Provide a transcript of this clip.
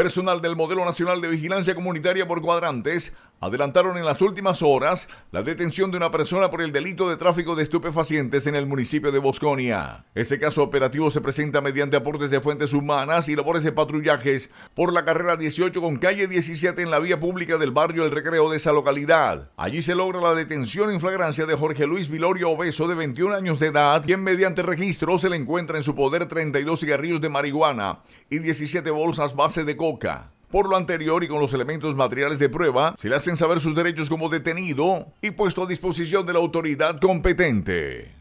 Personal del Modelo Nacional de Vigilancia Comunitaria por Cuadrantes adelantaron en las últimas horas la detención de una persona por el delito de tráfico de estupefacientes en el municipio de Bosconia. Este caso operativo se presenta mediante aportes de fuentes humanas y labores de patrullajes por la carrera 18 con calle 17 en la vía pública del barrio El Recreo de esa localidad. Allí se logra la detención en flagrancia de Jorge Luis Vilorio Obeso de 21 años de edad, quien mediante registro se le encuentra en su poder 32 cigarrillos de marihuana y 17 bolsas base de coca. Por lo anterior y con los elementos materiales de prueba, se le hacen saber sus derechos como detenido y puesto a disposición de la autoridad competente.